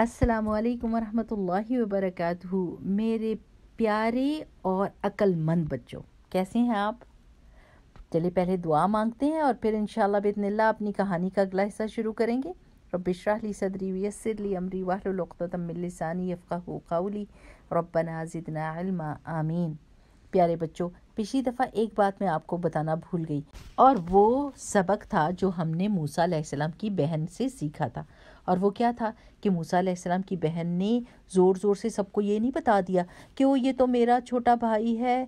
असलकम वालेकुम रहमतुल्लाहि मेरे प्यारे और अक्लमंद बच्चों कैसे हैं आप चलिए पहले दुआ मांगते हैं और फिर इंशाल्लाह बिदनिल्ला अपनी कहानी का अगला हिस्सा शुरू करेंगे रबिशराहली सदरी वसरली अमरी वाहलतमिलसानी अफ़ाह काउली रबना जिदना आमीन प्यारे बच्चों पिछली दफ़ा एक बात मैं आपको बताना भूल गई और वो सबक था जो हमने मूसा सलाम की बहन से सीखा था और वो क्या था कि मूसा अलैहिस्सलाम की बहन ने ज़ोर ज़ोर से सबको ये नहीं बता दिया कि वो ये तो मेरा छोटा भाई है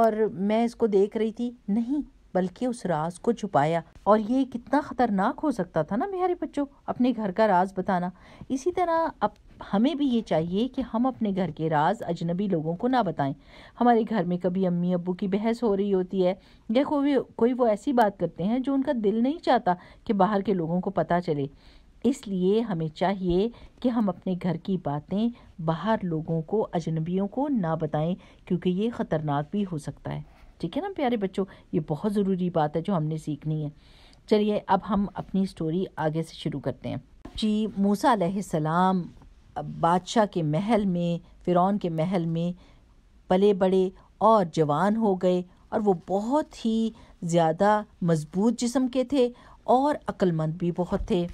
और मैं इसको देख रही थी नहीं बल्कि उस राज को छुपाया और ये कितना ख़तरनाक हो सकता था ना मेरे बच्चों अपने घर का राज बताना इसी तरह अब हमें भी ये चाहिए कि हम अपने घर के राज अजनबी लोगों को ना बताएं हमारे घर में कभी अम्मी अबू की बहस हो रही होती है या कोई कोई वो ऐसी बात करते हैं जो उनका दिल नहीं चाहता कि बाहर के लोगों को पता चले इसलिए हमें चाहिए कि हम अपने घर की बातें बाहर लोगों को अजनबियों को ना बताएं क्योंकि ये ख़तरनाक भी हो सकता है ठीक है ना प्यारे बच्चों ये बहुत ज़रूरी बात है जो हमने सीखनी है चलिए अब हम अपनी स्टोरी आगे से शुरू करते हैं जी मूसा सलाम बादशाह के महल में फ़िरौन के महल में पले बड़े और जवान हो गए और वो बहुत ही ज़्यादा मज़बूत जिस्म के थे और अक्लमंद भी बहुत थे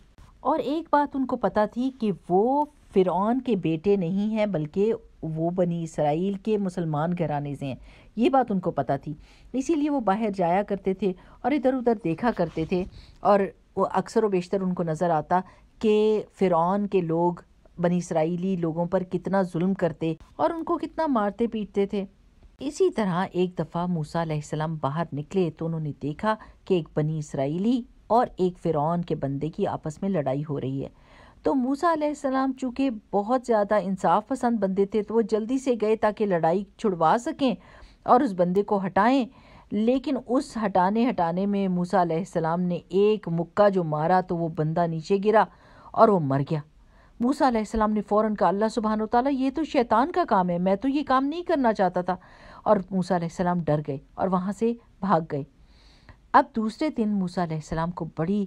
और एक बात उनको पता थी कि वो फ़िरौन के बेटे नहीं हैं बल्कि वो बनी इसराइल के मुसलमान घराने से हैं ये बात उनको पता थी इसीलिए वो बाहर जाया करते थे और इधर उधर देखा करते थे और वो अक्सर व बेशतर उनको नज़र आता कि फ़िरौन के लोग बनी इसराइली लोगों पर कितना जुल्म करते और उनको कितना मारते पीटते थे इसी तरह एक दफ़ा मूसा सलाम बाहर निकले तो उन्होंने देखा कि एक बनी इसराइली और एक फ़िरौन के बंदे की आपस में लड़ाई हो रही है तो मूसा सलाम चूँकि बहुत ज़्यादा इंसाफ पसंद बंदे थे तो वो जल्दी से गए ताकि लड़ाई छुड़वा सकें और उस बंदे को हटाएं लेकिन उस हटाने हटाने में मूसा सलाम ने एक मुक्का जो मारा तो वो बंदा नीचे गिरा और वो मर गया मूसा अलैहिस्सलाम ने फ़ौरन कहा अल्लाह सुबहान तौ ये तो शैतान का काम है मैं तो ये काम नहीं करना चाहता था और मूसा अलैहिस्सलाम डर गए और वहाँ से भाग गए अब दूसरे दिन मूसा को बड़ी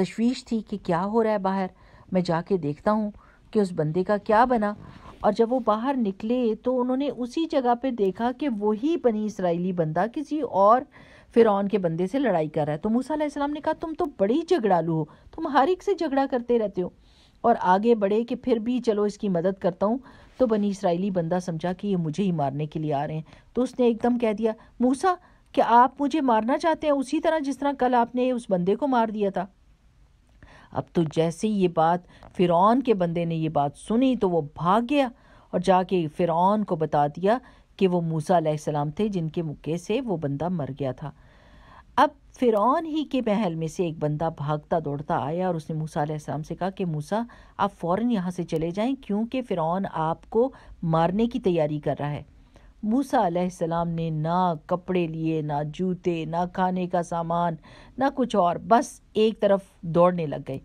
तशवीश थी कि क्या हो रहा है बाहर मैं जाके देखता हूँ कि उस बंदे का क्या बना और जब वो बाहर निकले तो उन्होंने उसी जगह पे देखा कि वही बनी इसराइली बंदा किसी और फ़िरौन के बंदे से लड़ाई कर रहा है तो मूसा अलैहिस्सलाम ने कहा तुम तो बड़ी झगड़ालू हो तुम हर एक से झगड़ा करते रहते हो और आगे बढ़े कि फिर भी चलो इसकी मदद करता हूँ तो बनी इसराइली बंदा समझा कि ये मुझे ही मारने के लिए आ रहे हैं तो उसने एकदम कह दिया मूसा क्या आप मुझे मारना चाहते हैं उसी तरह जिस तरह कल आपने उस बंदे को मार दिया था अब तो जैसे ही ये बात फ़िरौन के बंदे ने ये बात सुनी तो वो भाग गया और जाके फ़िरौन को बता दिया कि वो मूसा सलाम थे जिनके मुक्के से वो बंदा मर गया था अब फ़िरौन ही के महल में से एक बंदा भागता दौड़ता आया और उसने मूसा सलाम से कहा कि मूसा आप फ़ौर यहाँ से चले जाएं क्योंकि फ़िरौन आपको मारने की तैयारी कर रहा है मूसा सलाम ने ना कपड़े लिए ना जूते ना खाने का सामान ना कुछ और बस एक तरफ दौड़ने लग गए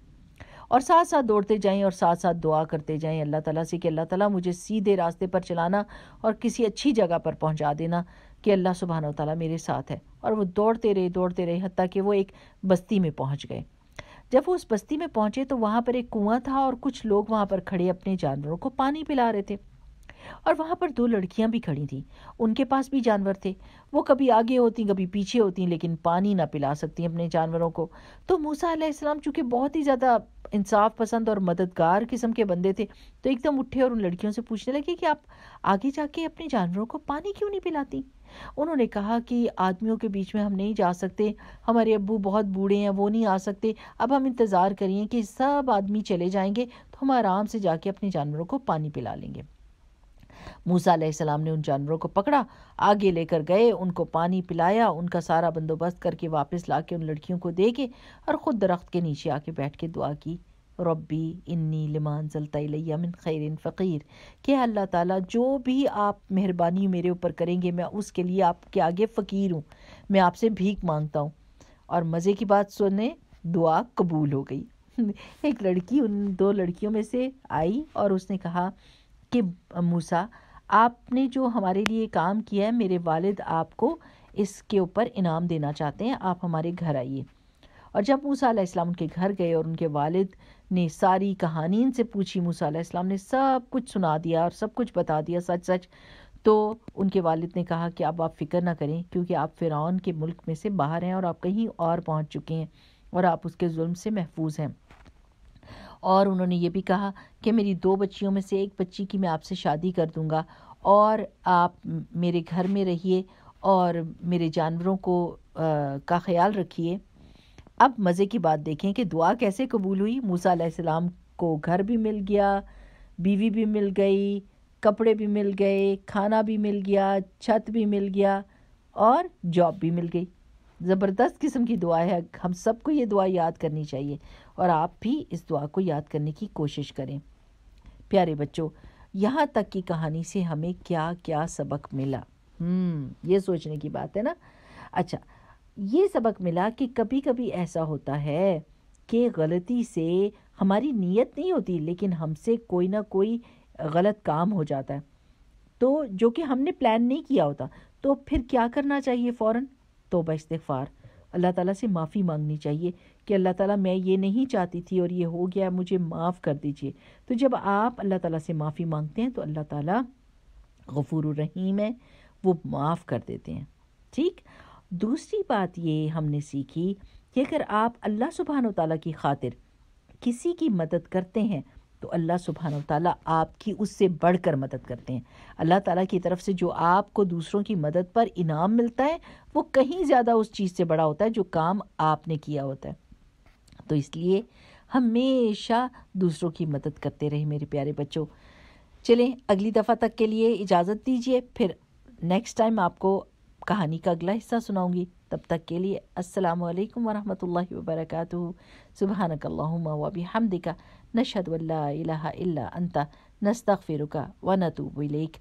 और साथ साथ दौड़ते जाएं और साथ साथ दुआ करते जाएं अल्लाह ताला से कि अल्लाह ताला मुझे सीधे रास्ते पर चलाना और किसी अच्छी जगह पर पहुंचा देना कि अल्लाह सुबहान ताली मेरे साथ है और वो दौड़ते रहे दौड़ते रहे हती कि वो एक बस्ती में पहुँच गए जब वो उस बस्ती में पहुँचे तो वहाँ पर एक कुआँ था और कुछ लोग वहाँ पर खड़े अपने जानवरों को पानी पिला रहे थे और वहाँ पर दो लड़कियाँ भी खड़ी थीं उनके पास भी जानवर थे वो कभी आगे होती कभी पीछे होती लेकिन पानी ना पिला सकती अपने जानवरों को तो मूसा आसमाम चूँकि बहुत ही ज़्यादा इंसाफ पसंद और मददगार किस्म के बंदे थे तो एकदम उठे और उन लड़कियों से पूछने लगे कि आप आगे जाके अपने जानवरों को पानी क्यों नहीं पिलाती उन्होंने कहा कि आदमियों के बीच में हम नहीं जा सकते हमारे अबू बहुत बूढ़े हैं वो नहीं आ सकते अब हम इंतज़ार करिए कि सब आदमी चले जाएंगे तो हम आराम से जाके अपने जानवरों को पानी पिला लेंगे मूसा सलाम ने उन जानवरों को पकड़ा आगे लेकर गए उनको पानी पिलाया उनका सारा बंदोबस्त करके वापस ला के उन लड़कियों को दे के और ख़ुद दरख्त के नीचे आके बैठ के दुआ की रब्बी इन्नी लिमान जलता मिन खैर फ़कीर के अल्लाह ताला जो भी आप मेहरबानी मेरे ऊपर करेंगे मैं उसके लिए आपके आगे फ़कीर हूँ मैं आपसे भीख मांगता हूँ और मज़े की बात सुने दुआ कबूल हो गई एक लड़की उन दो लड़कियों में से आई और उसने कहा कि मूसा आपने जो हमारे लिए काम किया है मेरे वालिद आपको इसके ऊपर इनाम देना चाहते हैं आप हमारे घर आइए और जब मूसा इस्लाम उनके घर गए और उनके वालिद ने सारी कहानी इनसे पूछी मूसा इस्लाम ने सब कुछ सुना दिया और सब कुछ बता दिया सच सच तो उनके वालिद ने कहा कि अब आप फ़िक्र ना करें क्योंकि आप फ़िरौन के मुल्क में से बाहर हैं और आप कहीं और पहुंच चुके हैं और आप उसके जुल्म से महफूज हैं और उन्होंने ये भी कहा कि मेरी दो बच्चियों में से एक बच्ची की मैं आपसे शादी कर दूंगा और आप मेरे घर में रहिए और मेरे जानवरों को आ, का ख्याल रखिए अब मज़े की बात देखें कि दुआ कैसे कबूल हुई मूसा सलाम को घर भी मिल गया बीवी भी मिल गई कपड़े भी मिल गए खाना भी मिल गया छत भी मिल गया और जॉब भी मिल गई ज़बरदस्त किस्म की दुआ है हम सबको ये दुआ याद करनी चाहिए और आप भी इस दुआ को याद करने की कोशिश करें प्यारे बच्चों यहाँ तक की कहानी से हमें क्या क्या सबक मिला हम्म, ये सोचने की बात है ना अच्छा ये सबक मिला कि कभी कभी ऐसा होता है कि गलती से हमारी नीयत नहीं होती लेकिन हमसे कोई ना कोई गलत काम हो जाता है तो जो कि हमने प्लान नहीं किया होता तो फिर क्या करना चाहिए फ़ौर तो इस्तफ़ार अल्लाह ताला से माफ़ी मांगनी चाहिए कि अल्लाह ताला मैं ये नहीं चाहती थी और ये हो गया मुझे माफ़ कर दीजिए तो जब आप अल्लाह ताला से माफ़ी मांगते हैं तो अल्लाह ताला गफूर रहीम है वो माफ़ कर देते हैं ठीक दूसरी बात ये हमने सीखी कि अगर आप अल्लाह सुबहान तला की खातिर किसी की मदद करते हैं तो अल्लाह सुबहान ताली आपकी उससे बढ़ कर मदद करते हैं अल्लाह ताली की तरफ से जो आपको दूसरों की मदद पर इनाम मिलता है वो कहीं ज़्यादा उस चीज़ से बड़ा होता है जो काम आपने किया होता है तो इसलिए हमेशा दूसरों की मदद करते रहे मेरे प्यारे बच्चों चलें अगली दफ़ा तक के लिए इजाज़त दीजिए फिर नेक्स्ट टाइम आपको कहानी का अगला हिस्सा सुनाऊंगी تب تک کے لیے السلام علیکم ورحمۃ اللہ وبرکاتہ سبحانک اللہم وبحمدک نشهد ان لا الہ الا انت نستغفرک ونتوب الیک